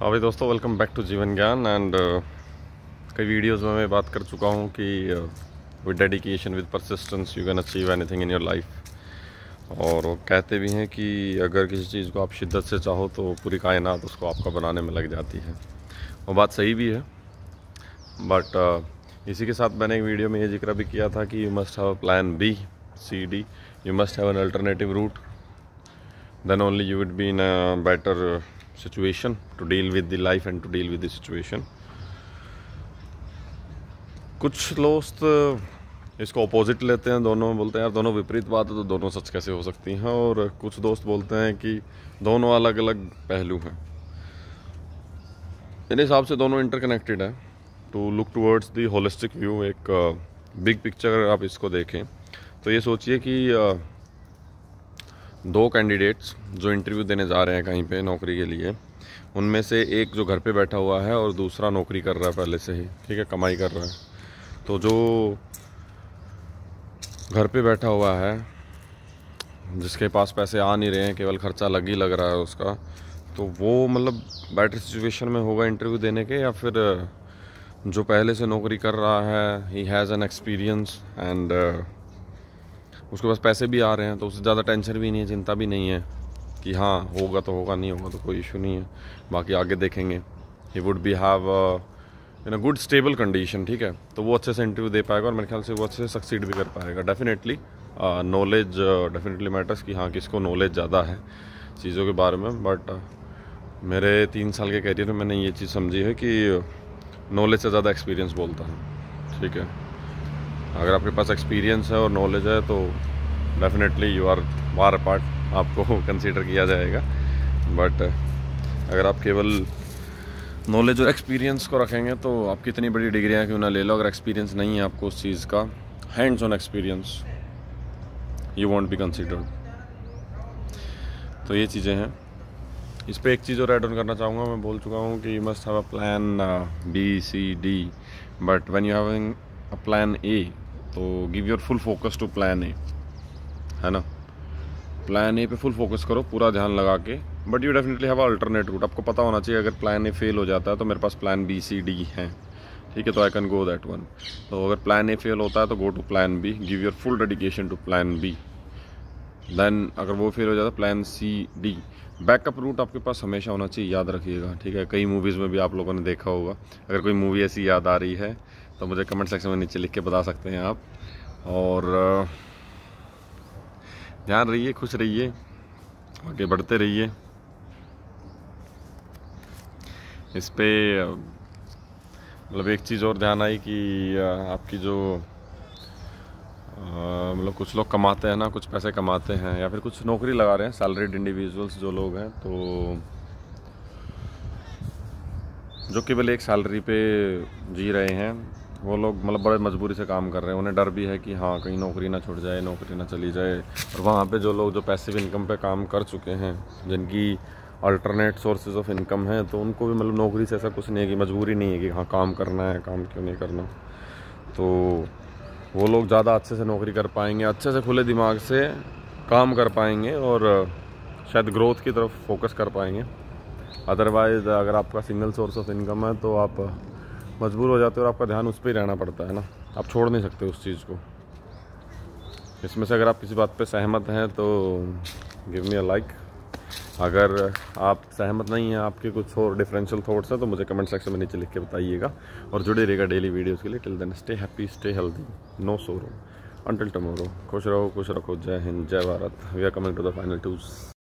हाँ भाई दोस्तों वेलकम बैक टू जीवन ज्ञान एंड uh, कई वीडियोस में मैं बात कर चुका हूँ कि with dedication with persistence you can achieve anything in your life और वो कहते भी हैं कि अगर किसी चीज़ को आप शिद्दत से चाहो तो पूरी कायनात उसको आपका बनाने में लग जाती है वो बात सही भी है बट uh, इसी के साथ मैंने एक वीडियो में ये जिक्र भी किया था कि you must have plan B C D you must have an alternative route then only you would be in better situation to deal with the life and to deal with the situation कुछ दोस्त इसको opposite लेते हैं दोनों बोलते हैं यार दोनों विपरीत बात है तो दोनों सच कैसे हो सकती हैं और कुछ दोस्त बोलते हैं कि दोनों अलग अलग पहलू हैं मेरे हिसाब से दोनों इंटरकनेक्टेड हैं to look towards the holistic view एक बिग पिक्चर आप इसको देखें तो ये सोचिए कि दो कैंडिडेट्स जो इंटरव्यू देने जा रहे हैं कहीं पे नौकरी के लिए उनमें से एक जो घर पे बैठा हुआ है और दूसरा नौकरी कर रहा है पहले से ही ठीक है कमाई कर रहा है तो जो घर पे बैठा हुआ है जिसके पास पैसे आ नहीं रहे हैं केवल खर्चा लग ही लग रहा है उसका तो वो मतलब बेटर सिचुएशन में होगा इंटरव्यू देने के या फिर जो पहले से नौकरी कर रहा है he has an experience and उसके पास पैसे भी आ रहे हैं तो उससे ज़्यादा टेंशन भी नहीं है चिंता भी नहीं है कि हाँ होगा तो होगा नहीं होगा तो कोई इशू नहीं है बाकी आगे देखेंगे he would be have in a good stable condition ठीक है तो वो अच्छे से इंटरव्यू दे पाएगा और मेरे ख्याल से वो अच्छे से सक्सीड भी कर पाएगा डेफिनेटली नॉलेज डेफिनेटली मैटर्स कि हाँ किसको नॉलेज ज़्यादा है चीज़ों के बारे में बट uh, मेरे तीन साल के करियर में मैंने ये चीज़ समझी है कि नॉलेज से ज़्यादा एक्सपीरियंस बोलता है ठीक है अगर आपके पास एक्सपीरियंस है और नॉलेज है तो definitely you are war part आपको कंसिडर किया जाएगा बट अगर आप केवल नॉलेज और एक्सपीरियंस को रखेंगे तो आप कितनी बड़ी डिग्रियाँ क्यों ना ले लो अगर एक्सपीरियंस नहीं है आपको उस चीज़ का hands on experience you won't be considered तो ये चीज़ें हैं इस पर एक चीज़ और एड ऑन करना चाहूँगा मैं बोल चुका हूँ कि you must have a plan B C D but when you having a plan A तो give your full focus to plan A है ना प्लान ए पे फुल फोकस करो पूरा ध्यान लगा के but you definitely have alternate route आपको पता होना चाहिए अगर प्लान ए फेल हो जाता है तो मेरे पास प्लान बी सी डी है ठीक है तो I can go that one तो अगर प्लान ए फेल होता है तो go to plan B give your full dedication to plan B then अगर वो फेल हो जाता है plan C D backup route आपके पास हमेशा होना चाहिए याद रखिएगा ठीक है कई मूवीज़ में भी आप लोगों ने देखा होगा अगर कोई मूवी ऐसी याद आ रही है तो मुझे कमेंट सेक्शन में नीचे लिख के बता सकते हैं आप और ध्यान रहिए खुश रहिए आगे बढ़ते रहिए इस पर मतलब एक चीज़ और ध्यान आई कि आपकी जो मतलब कुछ लोग कमाते हैं ना कुछ पैसे कमाते हैं या फिर कुछ नौकरी लगा रहे हैं सैलरीड इंडिविजुअल्स जो लोग हैं तो जो केवल एक सैलरी पे जी रहे हैं वो लोग मतलब बड़े मजबूरी से काम कर रहे हैं उन्हें डर भी है कि हाँ कहीं नौकरी ना छूट जाए नौकरी ना चली जाए और वहाँ पे जो लोग जो पैसिव इनकम पे काम कर चुके हैं जिनकी अल्टरनेट सोर्सेज ऑफ इनकम है तो उनको भी मतलब नौकरी से ऐसा कुछ नहीं है कि मजबूरी नहीं है कि हाँ काम करना है काम क्यों नहीं करना तो वो लोग ज़्यादा अच्छे से नौकरी कर पाएंगे अच्छे से खुले दिमाग से काम कर पाएंगे और शायद ग्रोथ की तरफ फोकस कर पाएंगे अदरवाइज़ अगर आपका सिंगल सोर्स ऑफ इनकम है तो आप मजबूर हो जाते हो और आपका ध्यान उस पर ही रहना पड़ता है ना आप छोड़ नहीं सकते उस चीज़ को इसमें से अगर आप किसी बात पे सहमत हैं तो गिव मी अ लाइक अगर आप सहमत नहीं हैं आपके कुछ और डिफरेंशियल थॉट्स हैं तो मुझे कमेंट सेक्शन में नीचे लिख के बताइएगा और जुड़े रहेगा डेली वीडियोज़ के लिए till then stay happy stay healthy no sorrow until tomorrow खुश रहो खुश रखो जय हिंद जय Bharat we are coming to the final टूज